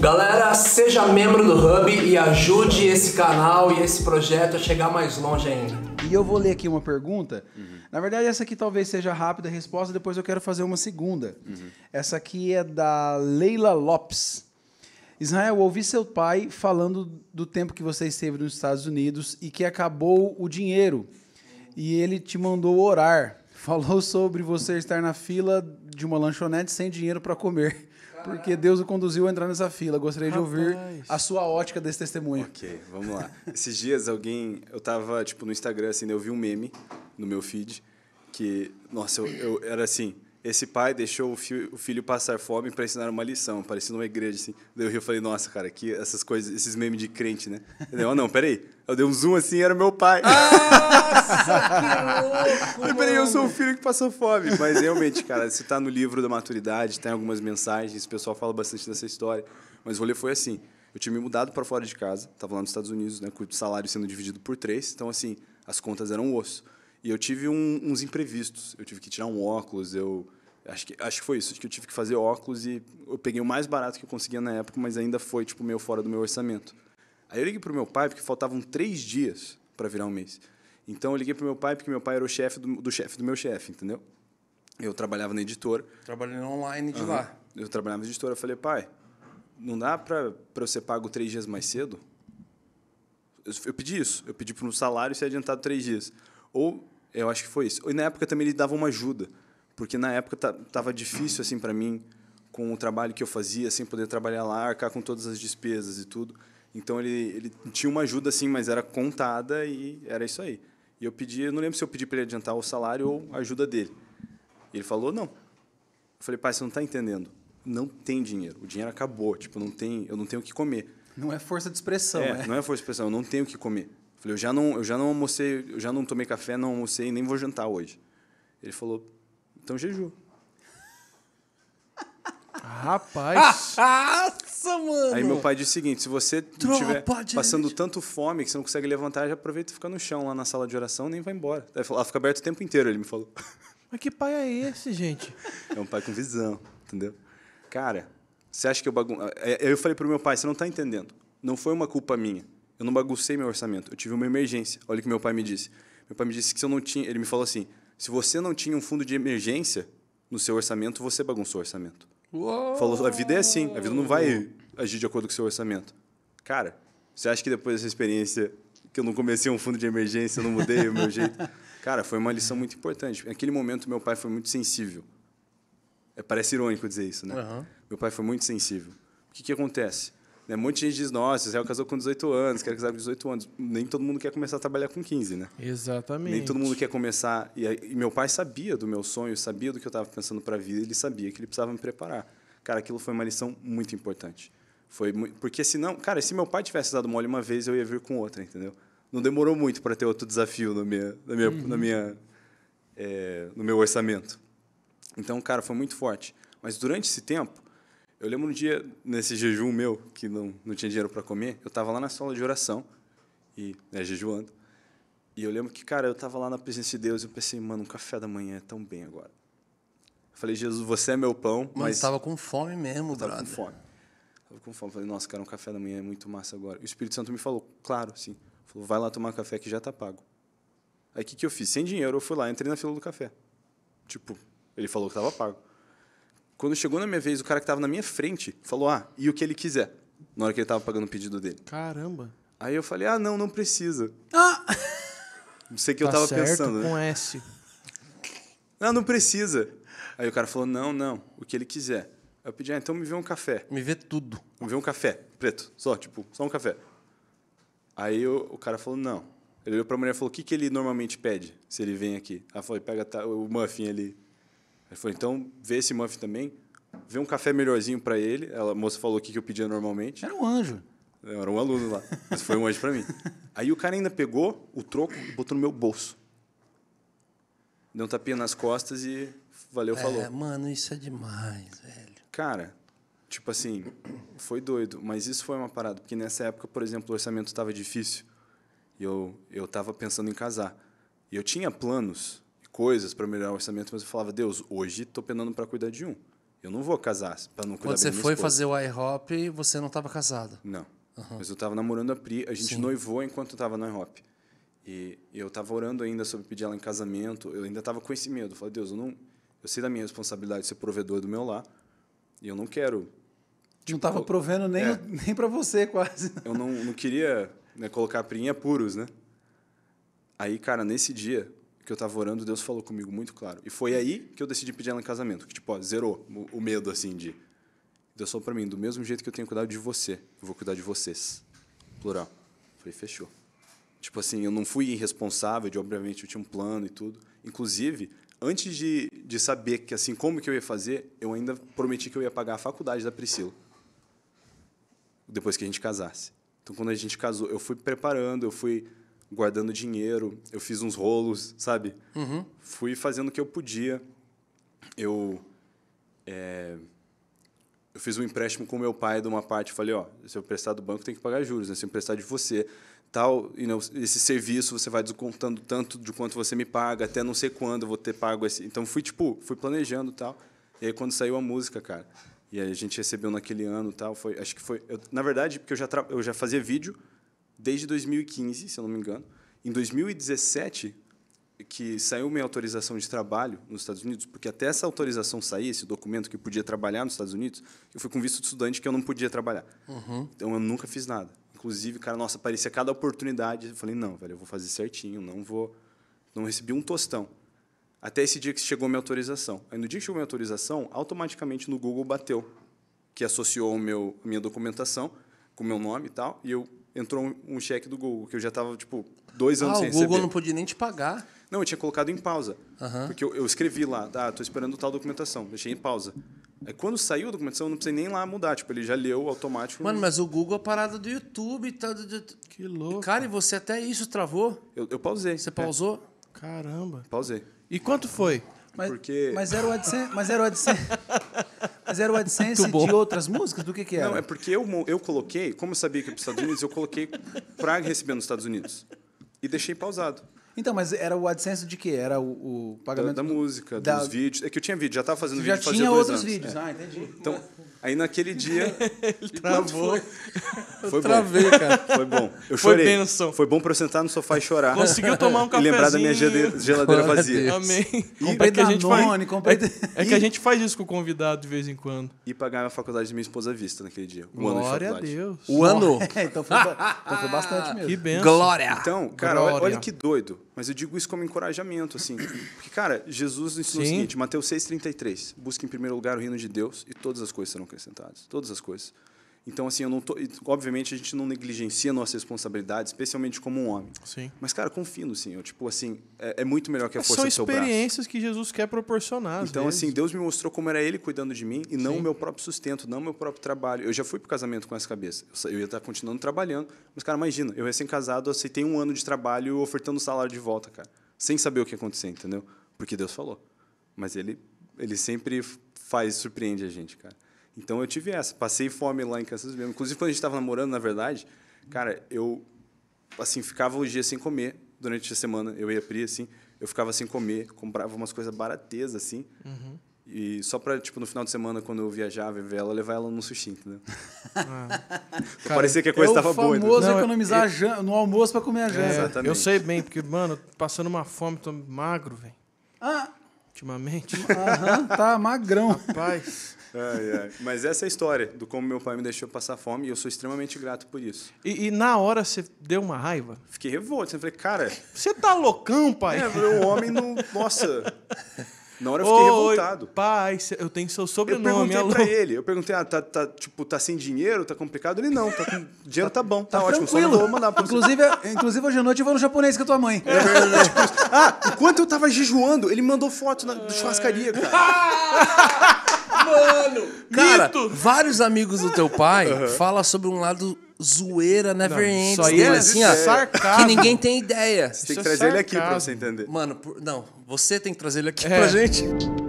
Galera, seja membro do Hub e ajude esse canal e esse projeto a chegar mais longe ainda. E eu vou ler aqui uma pergunta. Uhum. Na verdade, essa aqui talvez seja rápida a resposta, depois eu quero fazer uma segunda. Uhum. Essa aqui é da Leila Lopes. Israel, ouvi seu pai falando do tempo que você esteve nos Estados Unidos e que acabou o dinheiro. E ele te mandou orar. Falou sobre você estar na fila de uma lanchonete sem dinheiro para comer porque Deus o conduziu a entrar nessa fila. Gostaria Rapaz. de ouvir a sua ótica desse testemunho. Ok, vamos lá. Esses dias alguém, eu tava tipo no Instagram assim, eu vi um meme no meu feed que, nossa, eu, eu era assim, esse pai deixou o, fi o filho passar fome para ensinar uma lição, parecendo uma igreja, assim. Daí eu falei, nossa, cara, que essas coisas, esses memes de crente, né? Ele, oh, não, peraí. Eu dei um zoom assim, era meu pai. Nossa, que louco, eu, peraí, eu sou o filho que passou fome. Mas realmente, cara, se tá no livro da maturidade, tem tá algumas mensagens, o pessoal fala bastante dessa história. Mas o rolê foi assim, eu tinha me mudado para fora de casa, tava lá nos Estados Unidos, né, com o salário sendo dividido por três, então assim, as contas eram osso. E eu tive um, uns imprevistos. Eu tive que tirar um óculos, eu acho que acho que foi isso, acho que eu tive que fazer óculos e eu peguei o mais barato que eu conseguia na época, mas ainda foi tipo meio fora do meu orçamento. Aí eu liguei pro meu pai porque faltavam três dias para virar um mês. Então eu liguei pro meu pai porque meu pai era o chefe do, do chefe do meu chefe, entendeu? Eu trabalhava na editora. Trabalhando online de uhum. lá. Eu trabalhava na editora. Eu falei, pai, não dá para eu ser pago três dias mais cedo? Eu, eu pedi isso. Eu pedi para um salário ser adiantado três dias. Ou, eu acho que foi isso. E na época também ele dava uma ajuda, porque na época estava difícil assim para mim com o trabalho que eu fazia, sem poder trabalhar lá, arcar com todas as despesas e tudo. Então ele, ele tinha uma ajuda assim, mas era contada e era isso aí. E eu pedi, eu não lembro se eu pedi para ele adiantar o salário ou a ajuda dele. E ele falou: "Não". Eu falei: "Pai, você não está entendendo. Não tem dinheiro. O dinheiro acabou, tipo, não tem, eu não tenho o que comer". Não é força de expressão, é. é. Não é força de expressão, eu não tenho o que comer. Falei, eu já não, eu já não almocei, eu já não tomei café, não almocei, nem vou jantar hoje. Ele falou, então jejum. Rapaz! Nossa, mano! Aí meu pai disse o seguinte: se você estiver passando tanto fome que você não consegue levantar, já aproveita e fica no chão lá na sala de oração nem vai embora. Aí falou, ah, fica aberto o tempo inteiro, ele me falou. Mas que pai é esse, gente? É um pai com visão, entendeu? Cara, você acha que eu bagun... É, é, eu falei pro meu pai, você não tá entendendo. Não foi uma culpa minha. Eu não baguncei meu orçamento. Eu tive uma emergência. Olha o que meu pai me disse. Meu pai me disse que se eu não tinha. Ele me falou assim: se você não tinha um fundo de emergência no seu orçamento, você bagunçou o orçamento. Uou! Falou: a vida é assim. A vida não vai agir de acordo com o seu orçamento. Cara, você acha que depois dessa experiência que eu não comecei um fundo de emergência, eu não mudei o meu jeito? Cara, foi uma lição muito importante. Naquele momento, meu pai foi muito sensível. É, parece irônico dizer isso, né? Uhum. Meu pai foi muito sensível. O que, que acontece? Né? Muita gente diz, nossa, Israel casou com 18 anos, quero casar com 18 anos. Nem todo mundo quer começar a trabalhar com 15, né? Exatamente. Nem todo mundo quer começar. E, aí, e meu pai sabia do meu sonho, sabia do que eu estava pensando para a vida, ele sabia que ele precisava me preparar. Cara, aquilo foi uma lição muito importante. Foi muito... Porque senão, cara, se meu pai tivesse dado mole uma vez, eu ia vir com outra, entendeu? Não demorou muito para ter outro desafio na minha, na minha, uhum. na minha, é, no meu orçamento. Então, cara, foi muito forte. Mas durante esse tempo, eu lembro um dia, nesse jejum meu, que não, não tinha dinheiro para comer, eu estava lá na sala de oração, e né, jejuando. E eu lembro que, cara, eu estava lá na presença de Deus e eu pensei, mano, um café da manhã é tão bem agora. Eu falei, Jesus, você é meu pão, mano, mas... estava com fome mesmo, eu tava brother. com fome. Tava com fome. Falei, nossa, cara, um café da manhã é muito massa agora. E o Espírito Santo me falou, claro, sim. Falou, vai lá tomar café que já tá pago. Aí o que, que eu fiz? Sem dinheiro, eu fui lá, entrei na fila do café. Tipo, ele falou que tava pago. Quando chegou na minha vez, o cara que estava na minha frente falou: Ah, e o que ele quiser, na hora que ele estava pagando o pedido dele. Caramba. Aí eu falei: Ah, não, não precisa. Ah! Não sei o que tá eu estava pensando. Né? Com né? S. Não, ah, não precisa. Aí o cara falou: Não, não, o que ele quiser. Aí eu pedi: Ah, então me vê um café. Me vê tudo. Me vê um café, preto, só, tipo, só um café. Aí eu, o cara falou: Não, ele olhou pra mulher e falou: o que, que ele normalmente pede se ele vem aqui? Ela falou: pega o muffin ali. Ele falou, então vê esse muffin também, vê um café melhorzinho para ele. Ela, a moça falou o que eu pedia normalmente. Era um anjo. era um aluno lá, mas foi um anjo para mim. Aí o cara ainda pegou o troco e botou no meu bolso. Deu um tapinha nas costas e valeu, é, falou. Mano, isso é demais, velho. Cara, tipo assim, foi doido, mas isso foi uma parada, porque nessa época, por exemplo, o orçamento estava difícil. E eu eu tava pensando em casar. E eu tinha planos coisas para melhorar o orçamento, mas eu falava, Deus, hoje estou penando para cuidar de um. Eu não vou casar para não cuidar de Quando você foi esposa. fazer o IHOP, você não estava casado? Não. Uhum. Mas eu estava namorando a Pri, a gente Sim. noivou enquanto estava no IHOP. E eu estava orando ainda sobre pedir ela em casamento, eu ainda estava com esse medo. Eu falei, Deus, eu, não, eu sei da minha responsabilidade de ser provedor do meu lar, e eu não quero. Tipo, não estava provendo nem, é, nem para você, quase. Eu não, não queria né, colocar a Pri em apuros, né? Aí, cara, nesse dia, que eu estava orando, Deus falou comigo muito claro. E foi aí que eu decidi pedir ela em casamento, que tipo, ó, zerou o, medo assim de Deus falou para mim, do mesmo jeito que eu tenho cuidado de você, eu vou cuidar de vocês. Plural. Foi fechou. Tipo assim, eu não fui irresponsável, de obviamente eu tinha um plano e tudo. Inclusive, antes de, de saber que assim como que eu ia fazer, eu ainda prometi que eu ia pagar a faculdade da Priscila. Depois que a gente casasse. Então, quando a gente casou, eu fui preparando, eu fui guardando dinheiro, eu fiz uns rolos, sabe? Uhum. Fui fazendo o que eu podia. Eu, é, eu fiz um empréstimo com meu pai de uma parte. Falei, ó, se eu prestar do banco, tem que pagar juros. Né? Se eu emprestar de você, tal, e não, esse serviço você vai descontando tanto de quanto você me paga, até não sei quando eu vou ter pago esse. Então fui tipo, fui planejando tal. E aí quando saiu a música, cara, e a gente recebeu naquele ano tal, foi, acho que foi, eu, na verdade, porque eu já tra... eu já fazia vídeo, desde 2015, se eu não me engano. Em 2017, que saiu minha autorização de trabalho nos Estados Unidos, porque até essa autorização sair, esse documento que podia trabalhar nos Estados Unidos, eu fui com visto de estudante que eu não podia trabalhar. Uhum. Então eu nunca fiz nada. Inclusive, cara, nossa, aparecia cada oportunidade. Eu falei, não, velho, eu vou fazer certinho, não vou. Não recebi um tostão. Até esse dia que chegou minha autorização. Aí no dia que chegou minha autorização, automaticamente no Google bateu, que associou o meu, a minha documentação com o meu nome e tal, e eu entrou um, cheque do Google, que eu já estava, tipo, dois anos ah, sem receber. o Google não podia nem te pagar. Não, eu tinha colocado em pausa. Uhum. Porque eu, eu, escrevi lá, ah, tô esperando tal documentação. Deixei em pausa. Aí quando saiu a documentação, eu não precisei nem lá mudar. Tipo, ele já leu automático. Mano, mas o Google é parada do YouTube. Tá do... Que louco. Cara, e você até isso travou? Eu, eu pausei. Você é. pausou? É. Caramba. Pausei. E quanto foi? Mas, Porque... mas era o AdSense. Mas era o AdSense. Mas era o AdSense de outras músicas? Do que, que era? Não, é porque eu, eu coloquei, como eu sabia que ia para os Estados Unidos, eu coloquei para receber nos Estados Unidos. E deixei pausado. Então, mas era o AdSense de quê? Era o, o pagamento... Da, da música, da... dos vídeos. É que eu tinha vídeo, já estava fazendo Você vídeo já fazia tinha outros vídeos, é. ah, entendi. Então... Aí naquele dia. Ele travou. Foi, foi travei, bom. cara. Foi bom. Eu chorei. foi chorei. Bênção. Foi bom pra eu sentar no sofá e chorar. Conseguiu tomar um cafezinho. E lembrar da minha geladeira vazia. Amém. comprei é que a gente faz... comprei... É, é que a gente faz isso com o convidado de vez em quando. E pagar a faculdade de minha esposa à vista naquele dia. Um Glória de faculdade. a Deus. O ano? É, então, foi, então foi bastante mesmo. Que bênção. Glória. Então, cara, Glória. Olha, olha que doido. Mas eu digo isso como encorajamento, assim. Porque, cara, Jesus ensinou Sim. o seguinte, Mateus 6,33. Busque em primeiro lugar o reino de Deus e todas as coisas serão acrescentadas, todas as coisas. Então, assim, eu não tô, obviamente a gente não negligencia nossa responsabilidade, especialmente como um homem. Sim. Mas, cara, confio no Senhor. Tipo, assim, é, é muito melhor que a é, força São do seu braço. São experiências que Jesus quer proporcionar. Então, assim, vezes. assim, Deus me mostrou como era Ele cuidando de mim e não Sim. o meu próprio sustento, não o meu próprio trabalho. Eu já fui pro casamento com essa cabeça. Eu ia estar tá continuando trabalhando. Mas, cara, imagina, eu recém-casado, aceitei um ano de trabalho ofertando o salário de volta, cara. Sem saber o que ia acontecer, entendeu? Porque Deus falou. Mas Ele, ele sempre faz, surpreende a gente, cara. Então eu tive essa. Passei fome lá em Kansas mesmo. Inclusive, quando a gente estava namorando, na verdade, cara, eu assim ficava os um dias sem comer durante a semana. Eu ia pri assim, eu ficava sem comer, comprava umas coisas baratezas assim. Uhum. E só pra, tipo, no final de semana, quando eu viajava e ver ela, levar ela no sushi, entendeu? Ah. Cara, Parecia que a coisa estava boa. É o famoso boa, Não, é- economizar eu... É- no almoço pra comer a janta. É, eu sei bem, porque, mano, passando uma fome, tô magro, velho. Ah, ultimamente. Aham, tá magrão. Rapaz. Mas essa é a história do como meu pai me deixou passar fome e eu sou extremamente grato por isso. E, e na hora você deu uma raiva? Fiquei revolto. Eu falei, cara. Você tá loucão, pai? É, o homem não. Nossa. Na hora eu fiquei Oi, revoltado. Pai, eu tenho seu sobrenome. Eu perguntei alô. pra ele. Eu perguntei, ah, tá, tá, tipo, tá sem dinheiro? Tá complicado? Ele, não, tá com... dinheiro tá bom, tá, tá ótimo. Tranquilo. Só não vou mandar pra inclusive, é, inclusive, hoje à noite eu vou no japonês com a tua mãe. É, é, é, tipo, ah, enquanto eu tava jejuando, ele mandou foto na do churrascaria, cara. Ah, mano! Cara, Mito. vários amigos do teu pai uhum. falam sobre um lado zoeira never não, ends. Isso aí é assim, ó, sarcasmo. Que ninguém tem ideia. Você tem que é trazer é ele aqui pra você entender. Mano, por... não, você tem que trazer ele aqui é. pra gente.